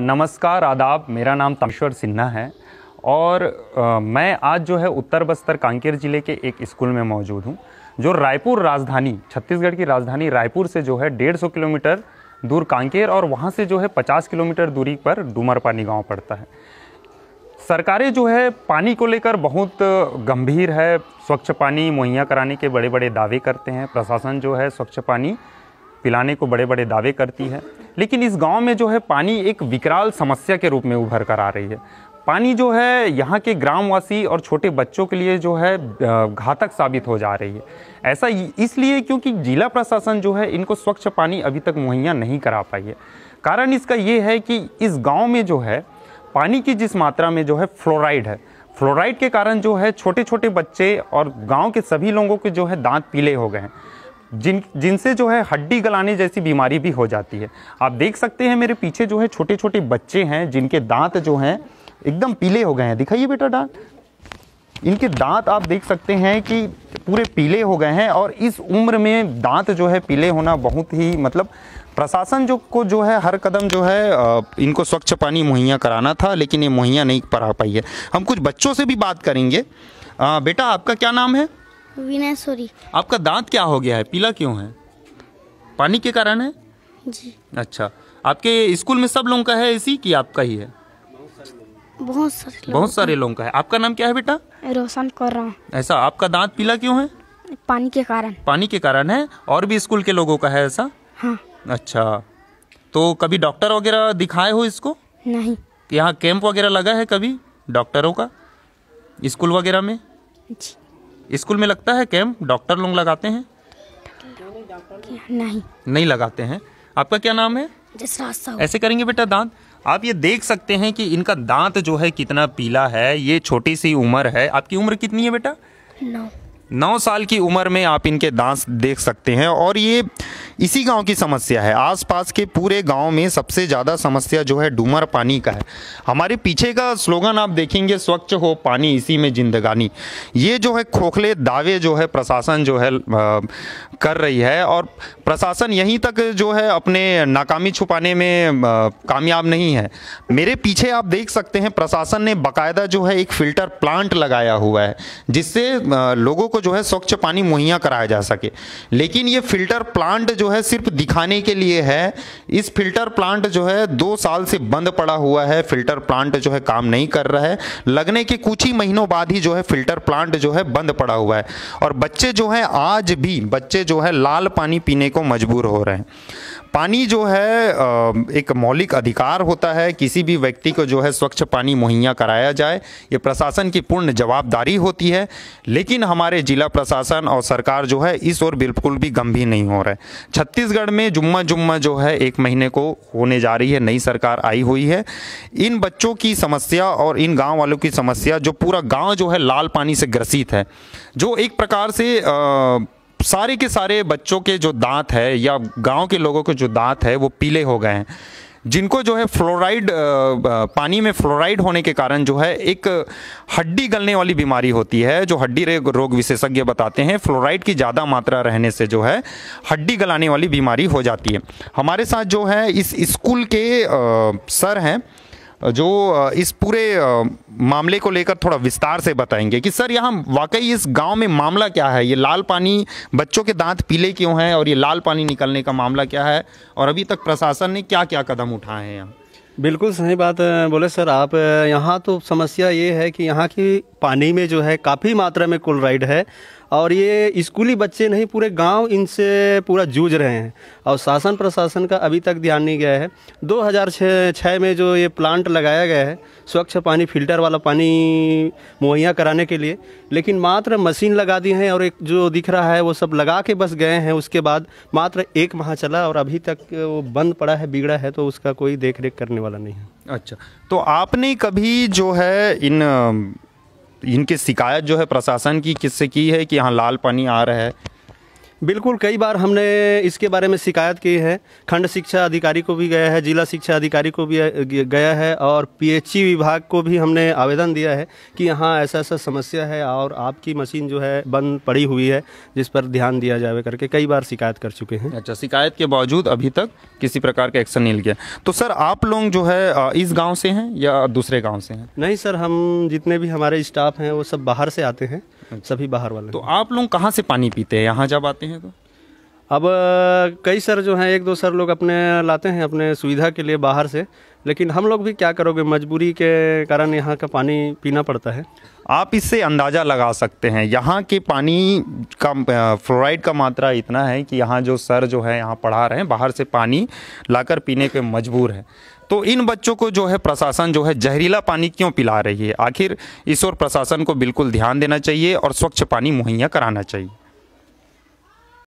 नमस्कार आदाब मेरा नाम तमेश्वर सिन्हा है और आ, मैं आज जो है उत्तर बस्तर कांकेर ज़िले के एक स्कूल में मौजूद हूँ जो रायपुर राजधानी छत्तीसगढ़ की राजधानी रायपुर से जो है डेढ़ सौ किलोमीटर दूर कांकेर और वहाँ से जो है पचास किलोमीटर दूरी पर डूमरपानी गाँव पड़ता है सरकारें जो है पानी को लेकर बहुत गंभीर है स्वच्छ पानी मुहैया कराने के बड़े बड़े दावे करते हैं प्रशासन जो है स्वच्छ पानी पिलाने को बड़े बड़े दावे करती है लेकिन इस गांव में जो है पानी एक विकराल समस्या के रूप में उभर कर आ रही है पानी जो है यहाँ के ग्रामवासी और छोटे बच्चों के लिए जो है घातक साबित हो जा रही है ऐसा इसलिए क्योंकि जिला प्रशासन जो है इनको स्वच्छ पानी अभी तक मुहैया नहीं करा पाई है कारण इसका ये है कि इस गांव में जो है पानी की जिस मात्रा में जो है फ्लोराइड है फ्लोराइड के कारण जो है छोटे छोटे बच्चे और गाँव के सभी लोगों के जो है दाँत पीले हो गए हैं जिन जिनसे जो है हड्डी गलाने जैसी बीमारी भी हो जाती है आप देख सकते हैं मेरे पीछे जो है छोटे छोटे बच्चे हैं जिनके दांत जो हैं एकदम पीले हो गए हैं दिखाइए बेटा दांत इनके दांत आप देख सकते हैं कि पूरे पीले हो गए हैं और इस उम्र में दांत जो है पीले होना बहुत ही मतलब प्रशासन जो को जो है हर कदम जो है इनको स्वच्छ पानी मुहैया कराना था लेकिन ये मुहैया नहीं करा पाई है हम कुछ बच्चों से भी बात करेंगे आ, बेटा आपका क्या नाम है विनय आपका दांत क्या हो गया है पीला क्यों है पानी के कारण है जी अच्छा आपके स्कूल में सब लोगों का है इसी कि आपका ही है बहुत सारे बहुत सारे लोगों का है आपका नाम क्या है बेटा रोशन कर रहा हूँ ऐसा आपका दांत पीला क्यों है पानी के कारण पानी के कारण है और भी स्कूल के लोगों का है ऐसा हाँ अच्छा तो कभी डॉक्टर वगैरह दिखाए हो इसको नहीं यहाँ कैंप वगैरह लगा है कभी डॉक्टरों का स्कूल वगैरह में जी स्कूल में लगता है कैम्प डॉक्टर लोग लगाते हैं नहीं नहीं लगाते हैं आपका क्या नाम है ऐसे करेंगे बेटा दांत आप ये देख सकते हैं कि इनका दांत जो है कितना पीला है ये छोटी सी उम्र है आपकी उम्र कितनी है बेटा नौ नौ साल की उम्र में आप इनके दांत देख सकते हैं और ये इसी गांव की समस्या है आसपास के पूरे गांव में सबसे ज़्यादा समस्या जो है डूमर पानी का है हमारे पीछे का स्लोगन आप देखेंगे स्वच्छ हो पानी इसी में जिंदगानी ये जो है खोखले दावे जो है प्रशासन जो है आ, कर रही है और प्रशासन यहीं तक जो है अपने नाकामी छुपाने में कामयाब नहीं है मेरे पीछे आप देख सकते हैं प्रशासन ने बाकायदा जो है एक फ़िल्टर प्लांट लगाया हुआ है जिससे आ, लोगों को जो है स्वच्छ पानी मुहैया कराया जा सके लेकिन ये फिल्टर प्लांट जो है सिर्फ दिखाने के लिए है इस फिल्टर प्लांट जो है दो साल से बंद पड़ा हुआ है फिल्टर प्लांट जो है काम नहीं कर रहा है लगने के कुछ ही महीनों बाद ही जो है फिल्टर प्लांट जो है बंद पड़ा हुआ है और बच्चे जो है आज भी बच्चे जो है लाल पानी पीने को मजबूर हो रहे हैं पानी जो है एक मौलिक अधिकार होता है किसी भी व्यक्ति को जो है स्वच्छ पानी मुहैया कराया जाए ये प्रशासन की पूर्ण जवाबदारी होती है लेकिन हमारे जिला प्रशासन और सरकार जो है इस ओर बिल्कुल भी गंभीर नहीं हो रहा है छत्तीसगढ़ में जुम्मा जुम्मा जो है एक महीने को होने जा रही है नई सरकार आई हुई है इन बच्चों की समस्या और इन गाँव वालों की समस्या जो पूरा गाँव जो है लाल पानी से ग्रसित है जो एक प्रकार से आ, सारे के सारे बच्चों के जो दांत है या गांव के लोगों के जो दांत है वो पीले हो गए हैं जिनको जो है फ्लोराइड पानी में फ्लोराइड होने के कारण जो है एक हड्डी गलने वाली बीमारी होती है जो हड्डी रोग विशेषज्ञ बताते हैं फ्लोराइड की ज़्यादा मात्रा रहने से जो है हड्डी गलाने वाली बीमारी हो जाती है हमारे साथ जो है इस स्कूल के सर हैं जो इस पूरे मामले को लेकर थोड़ा विस्तार से बताएंगे कि सर यहाँ वाकई इस गांव में मामला क्या है ये लाल पानी बच्चों के दांत पीले क्यों हैं और ये लाल पानी निकलने का मामला क्या है और अभी तक प्रशासन ने क्या क्या कदम उठाए हैं यहाँ बिल्कुल सही बात बोले सर आप यहाँ तो समस्या ये है कि यहाँ की पानी में जो है काफ़ी मात्रा में क्लोराइड है और ये स्कूली बच्चे नहीं पूरे गांव इनसे पूरा जूझ रहे हैं और शासन प्रशासन का अभी तक ध्यान नहीं गया है 2006 में जो ये प्लांट लगाया गया है स्वच्छ पानी फिल्टर वाला पानी मुहैया कराने के लिए लेकिन मात्र मशीन लगा दी हैं और एक जो दिख रहा है वो सब लगा के बस गए हैं उसके बाद मात्र एक माह चला और अभी तक वो बंद पड़ा है बिगड़ा है तो उसका कोई देख रेख करने वाला नहीं है अच्छा तो आपने कभी जो है इन इनकी शिकायत जो है प्रशासन की किससे की है कि यहाँ लाल पानी आ रहा है बिल्कुल कई बार हमने इसके बारे में शिकायत की है खंड शिक्षा अधिकारी को भी गया है जिला शिक्षा अधिकारी को भी गया है और पीएचई विभाग को भी हमने आवेदन दिया है कि यहाँ ऐसा ऐसा समस्या है और आपकी मशीन जो है बंद पड़ी हुई है जिस पर ध्यान दिया जाए करके कई बार शिकायत कर चुके हैं अच्छा शिकायत के बावजूद अभी तक किसी प्रकार का एक्शन नहीं लिया तो सर आप लोग जो है इस गाँव से हैं या दूसरे गाँव से हैं नहीं सर हम जितने भी हमारे स्टाफ हैं वो सब बाहर से आते हैं अच्छा। सभी बाहर वाले तो आप लोग कहाँ से पानी पीते हैं यहाँ जब आते हैं तो अब कई सर जो हैं एक दो सर लोग अपने लाते हैं अपने सुविधा के लिए बाहर से लेकिन हम लोग भी क्या करोगे मजबूरी के कारण यहाँ का पानी पीना पड़ता है आप इससे अंदाज़ा लगा सकते हैं यहाँ के पानी का फ्लोराइड का मात्रा इतना है कि यहाँ जो सर जो है यहाँ पढ़ा रहे हैं बाहर से पानी लाकर पीने के मजबूर हैं तो इन बच्चों को जो है प्रशासन जो है जहरीला पानी क्यों पिला रही है आखिर इस और प्रशासन को बिल्कुल ध्यान देना चाहिए और स्वच्छ पानी मुहैया कराना चाहिए